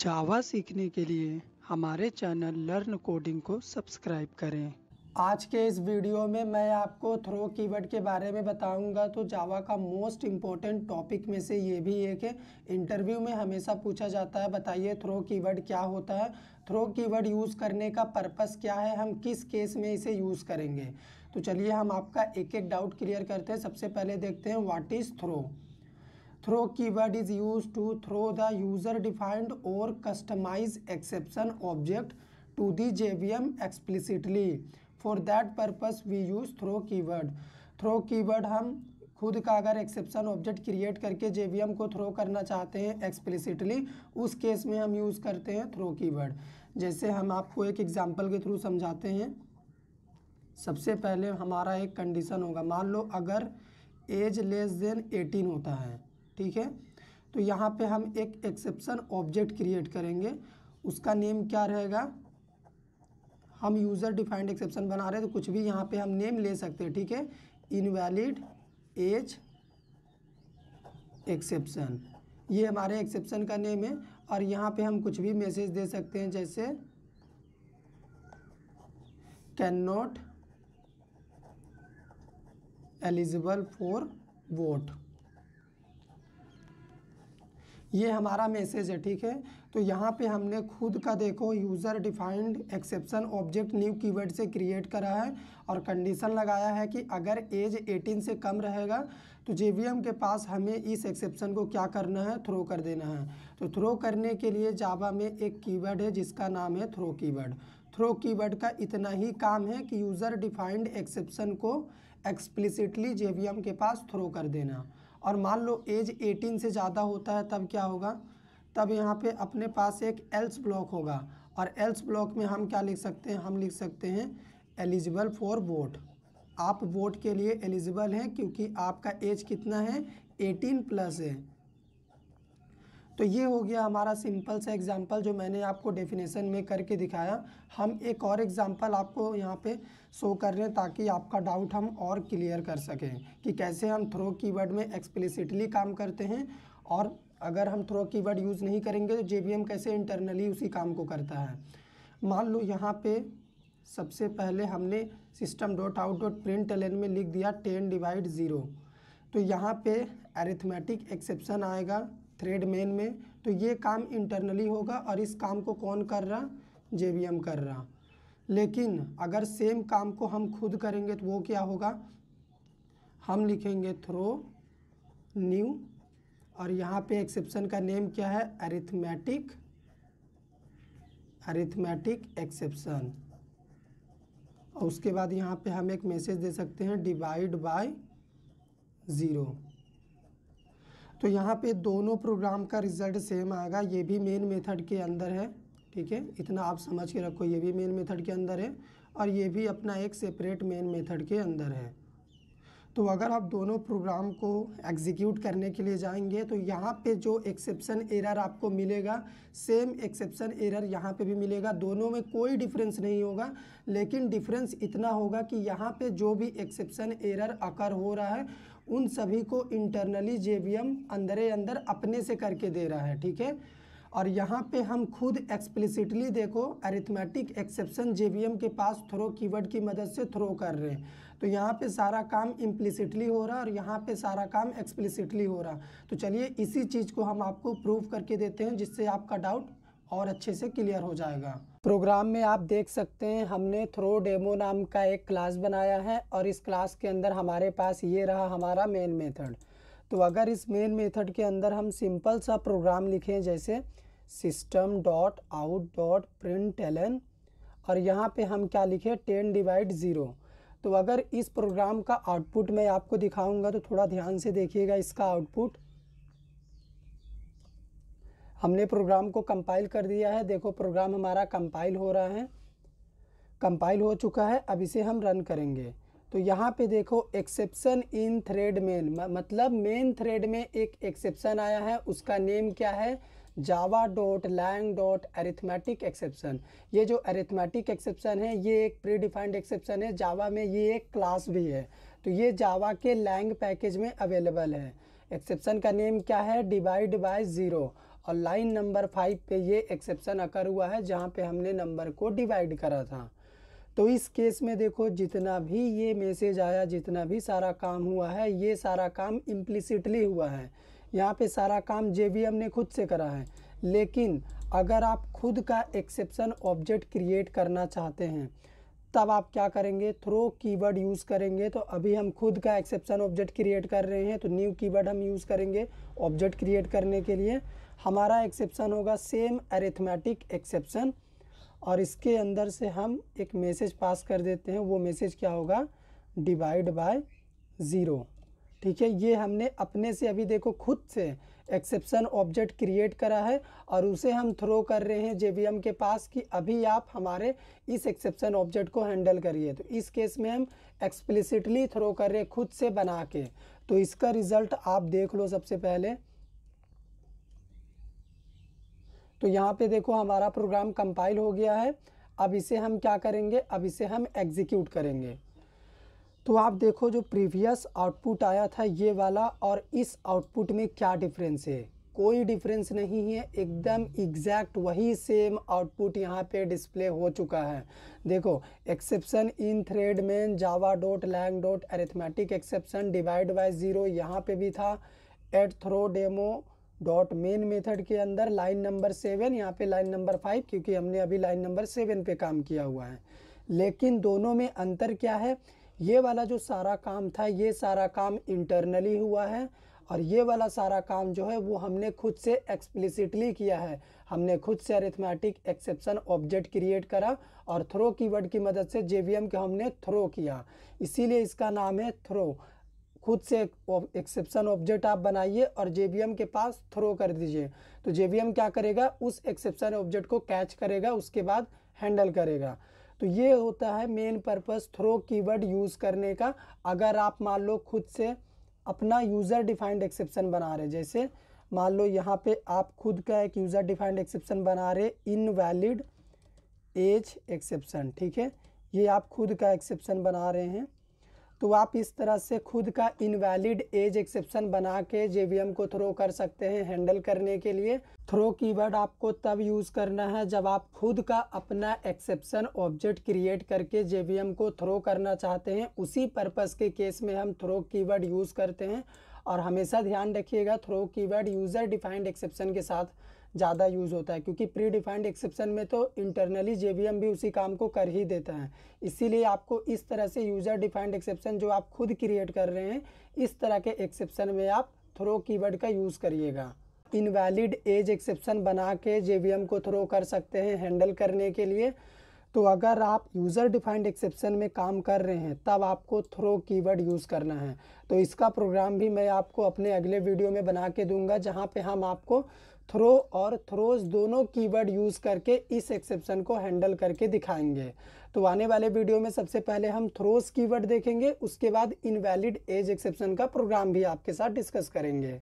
जावा सीखने के लिए हमारे चैनल लर्न कोडिंग को सब्सक्राइब करें आज के इस वीडियो में मैं आपको थ्रो कीवर्ड के बारे में बताऊंगा तो जावा का मोस्ट इम्पोर्टेंट टॉपिक में से ये भी एक है इंटरव्यू में हमेशा पूछा जाता है बताइए थ्रो कीवर्ड क्या होता है थ्रो कीवर्ड यूज़ करने का पर्पस क्या है हम किस केस में इसे यूज़ करेंगे तो चलिए हम आपका एक एक डाउट क्लियर करते हैं सबसे पहले देखते हैं what is throw throw keyword is use to throw the user defined और customize exception object to the J V M explicitly for that purpose we use throw keyword throw keyword हम खुद का अगर एक्सेप्शन ऑब्जेक्ट क्रिएट करके J V M को throw करना चाहते हैं एक्सप्लिसिटली उस केस में हम यूज़ करते हैं थ्रो की वर्ड जैसे हम आपको एक एग्जाम्पल के थ्रू समझाते हैं सबसे पहले हमारा एक कंडीशन होगा मान लो अगर एज लेस देन एटीन होता है ठीक है तो यहाँ पे हम एक एक्सेप्शन ऑब्जेक्ट क्रिएट करेंगे उसका नेम क्या रहेगा हम यूज़र डिफाइंड एक्सेप्शन बना रहे हैं तो कुछ भी यहाँ पे हम नेम ले सकते हैं ठीक है इनवैलिड एज एक्सेप्शन ये हमारे एक्सेप्शन का नेम है और यहाँ पे हम कुछ भी मैसेज दे सकते हैं जैसे can not eligible for vote ये हमारा मैसेज है ठीक है तो यहाँ पे हमने खुद का देखो user defined exception object new keyword से क्रिएट करा है और कंडीशन लगाया है कि अगर एज 18 से कम रहेगा तो जे के पास हमें इस एक्सेप्शन को क्या करना है थ्रो कर देना है तो थ्रो करने के लिए जावा में एक कीवर्ड है जिसका नाम है थ्रो कीवर्ड थ्रो कीवर्ड का इतना ही काम है कि यूज़र डिफाइंड एक्सेप्शन को एक्सप्लिसिटली जे के पास थ्रो कर देना और मान लो एज 18 से ज़्यादा होता है तब क्या होगा तब यहाँ पे अपने पास एक एल्स ब्लॉक होगा और एल्स ब्लॉक में हम क्या लिख सकते हैं हम लिख सकते हैं एलिजिबल फॉर वोट आप वोट के लिए एलिजिबल हैं क्योंकि आपका एज कितना है 18 प्लस है तो ये हो गया हमारा सिंपल सा एग्ज़ाम्पल जो मैंने आपको डेफिनेशन में करके दिखाया हम एक और एग्ज़ाम्पल आपको यहाँ पे शो कर रहे हैं ताकि आपका डाउट हम और क्लियर कर सकें कि कैसे हम थ्रो कीवर्ड में एक्सप्लिसिटली काम करते हैं और अगर हम थ्रो कीवर्ड यूज़ नहीं करेंगे तो जे कैसे इंटरनली उसी काम को करता है मान लो यहाँ पर सबसे पहले हमने system dot out dot println में लिख दिया टेन डिवाइड ज़ीरो तो यहाँ पे अरिथमेटिक एक्सेप्शन आएगा थ्रेड मेन में तो ये काम इंटरनली होगा और इस काम को कौन कर रहा जे कर रहा लेकिन अगर सेम काम को हम खुद करेंगे तो वो क्या होगा हम लिखेंगे थ्रो न्यू और यहाँ पे एक्सेप्शन का नेम क्या है अरिथमेटिक अरिथमेटिक एक्सेप्शन और उसके बाद यहाँ पे हम एक मैसेज दे सकते हैं डिवाइड बाय ज़ीरो तो यहाँ पे दोनों प्रोग्राम का रिजल्ट सेम आएगा ये भी मेन मेथड के अंदर है ठीक है इतना आप समझ के रखो ये भी मेन मेथड के अंदर है और ये भी अपना एक सेपरेट मेन मेथड के अंदर है तो अगर आप दोनों प्रोग्राम को एग्जीक्यूट करने के लिए जाएंगे तो यहाँ पे जो एक्सेप्शन एरर आपको मिलेगा सेम एक्सेप्शन एरर यहाँ पे भी मिलेगा दोनों में कोई डिफरेंस नहीं होगा लेकिन डिफरेंस इतना होगा कि यहाँ पे जो भी एक्सेप्शन एरर अकर हो रहा है उन सभी को इंटरनली जेबीएम एम अंदर अपने से करके दे रहा है ठीक है और यहाँ पे हम खुद एक्सप्लिसिटली देखो अरिथमेटिक एक्सेप्शन एम के पास थ्रो कीवर्ड की मदद से थ्रो कर रहे हैं तो यहाँ पे सारा काम इम्प्लिसिटली हो रहा है और यहाँ पे सारा काम एक्सप्लिसिटली हो रहा तो चलिए इसी चीज़ को हम आपको प्रूव करके देते हैं जिससे आपका डाउट और अच्छे से क्लियर हो जाएगा प्रोग्राम में आप देख सकते हैं हमने थ्रो डेमो नाम का एक क्लास बनाया है और इस क्लास के अंदर हमारे पास ये रहा हमारा मेन मेथड तो अगर इस मेन मेथड के अंदर हम सिंपल सा प्रोग्राम लिखें जैसे system dot out dot println और यहाँ पे हम क्या लिखें टेन डिवाइड ज़ीरो तो अगर इस प्रोग्राम का आउटपुट मैं आपको दिखाऊंगा तो थोड़ा ध्यान से देखिएगा इसका आउटपुट हमने प्रोग्राम को कंपाइल कर दिया है देखो प्रोग्राम हमारा कंपाइल हो रहा है कंपाइल हो चुका है अब इसे हम रन करेंगे तो यहाँ पे देखो एक्सेप्शन इन थ्रेड मेन मतलब मेन थ्रेड में एक एक्सेप्शन आया है उसका नेम क्या है Java dot lang dot arithmetic exception ये जो एरिथमेटिक एक्सेप्शन है ये एक प्री डिफाइंड एक्सेप्शन है जावा में ये एक क्लास भी है तो ये जावा के लैंग पैकेज में अवेलेबल है एक्सेप्शन का नेम क्या है डिवाइड बाई ज़ीरो और लाइन नंबर फाइव पे ये एक्सेप्शन अकर हुआ है जहाँ पे हमने नंबर को डिवाइड करा था तो इस केस में देखो जितना भी ये मैसेज आया जितना भी सारा काम हुआ है ये सारा काम इम्प्लिसिटली हुआ है यहाँ पे सारा काम जे ने खुद से करा है लेकिन अगर आप खुद का एक्सेप्शन ऑब्जेक्ट क्रिएट करना चाहते हैं तब आप क्या करेंगे थ्रो कीवर्ड यूज़ करेंगे तो अभी हम खुद का एक्सेप्शन ऑब्जेक्ट क्रिएट कर रहे हैं तो न्यू कीवर्ड हम यूज़ करेंगे ऑब्जेक्ट क्रिएट करने के लिए हमारा एक्सेप्शन होगा सेम अरिथमेटिक एक्सेप्शन और इसके अंदर से हम एक मैसेज पास कर देते हैं वो मैसेज क्या होगा डिवाइड बाय ज़ीरो ठीक है ये हमने अपने से अभी देखो खुद से एक्सेप्शन ऑब्जेक्ट क्रिएट करा है और उसे हम थ्रो कर रहे हैं जे के पास कि अभी आप हमारे इस एक्सेप्शन ऑब्जेक्ट को हैंडल करिए तो इस केस में हम एक्सप्लिसिटली थ्रो कर रहे हैं खुद से बना के तो इसका रिज़ल्ट आप देख लो सबसे पहले तो यहाँ पे देखो हमारा प्रोग्राम कंपाइल हो गया है अब इसे हम क्या करेंगे अब इसे हम एग्जीक्यूट करेंगे तो आप देखो जो प्रीवियस आउटपुट आया था ये वाला और इस आउटपुट में क्या डिफरेंस है कोई डिफरेंस नहीं है एकदम एग्जैक्ट वही सेम आउटपुट यहाँ पे डिस्प्ले हो चुका है देखो exception in thread main Java dot lang dot arithmetic exception divide by zero यहाँ पे भी था at throw demo dot main method के अंदर लाइन नंबर सेवन यहाँ पे लाइन नंबर फाइव क्योंकि हमने अभी लाइन नंबर सेवन पे काम किया हुआ है लेकिन दोनों में अंतर क्या है ये वाला जो सारा काम था ये सारा काम इंटरनली हुआ है और ये वाला सारा काम जो है वो हमने खुद से एक्सप्लिसिटली किया है हमने खुद से अरिथमेटिक एक्सेप्शन ऑब्जेक्ट क्रिएट करा और थ्रो कीवर्ड की मदद से जे के हमने थ्रो किया इसीलिए इसका नाम है थ्रो खुद से एक्सेप्शन ऑब्जेक्ट आप बनाइए और जे के पास थ्रो कर दीजिए तो जे क्या करेगा उस एक्सेप्शन ऑब्जेक्ट को कैच करेगा उसके बाद हैंडल करेगा तो ये होता है main purpose throw keyword use करने का अगर आप मान लो खुद से अपना यूज़र डिफाइंड एक्सेप्शन बना रहे जैसे मान लो यहाँ पे आप खुद का एक यूज़र डिफाइंड एक्सेप्शन बना रहे इनवैलिड एज एक्सेप्शन ठीक है ये आप खुद का एक्सेप्शन बना रहे हैं तो आप इस तरह से खुद का इनवैलिड एज एक्सेप्शन बना के जे को थ्रो कर सकते हैं हैंडल करने के लिए थ्रो कीवर्ड आपको तब यूज़ करना है जब आप खुद का अपना एक्सेप्शन ऑब्जेक्ट क्रिएट करके जे को थ्रो करना चाहते हैं उसी पर्पज़ के केस में हम थ्रो कीवर्ड यूज़ करते हैं और हमेशा ध्यान रखिएगा throw keyword user defined exception के साथ ज़्यादा यूज़ होता है क्योंकि प्री डिफाइंड एक्सेप्शन में तो इंटरनली जे भी उसी काम को कर ही देता है इसीलिए आपको इस तरह से यूज़र डिफाइंड एक्सेप्शन जो आप खुद क्रिएट कर रहे हैं इस तरह के एक्सेप्शन में आप थ्रो कीवर्ड का यूज़ करिएगा इनवैलिड एज एक्सेप्शन बना के जे को थ्रो कर सकते हैं हैंडल करने के लिए तो अगर आप यूज़र डिफाइंड एक्सेप्शन में काम कर रहे हैं तब आपको थ्रो कीवर्ड यूज़ करना है तो इसका प्रोग्राम भी मैं आपको अपने अगले वीडियो में बना के दूंगा जहां पे हम आपको थ्रो और थ्रोज दोनों कीवर्ड यूज़ करके इस एक्सेप्शन को हैंडल करके दिखाएंगे तो आने वाले वीडियो में सबसे पहले हम थ्रोज कीवर्ड देखेंगे उसके बाद इनवैलिड एज एक्सेप्शन का प्रोग्राम भी आपके साथ डिस्कस करेंगे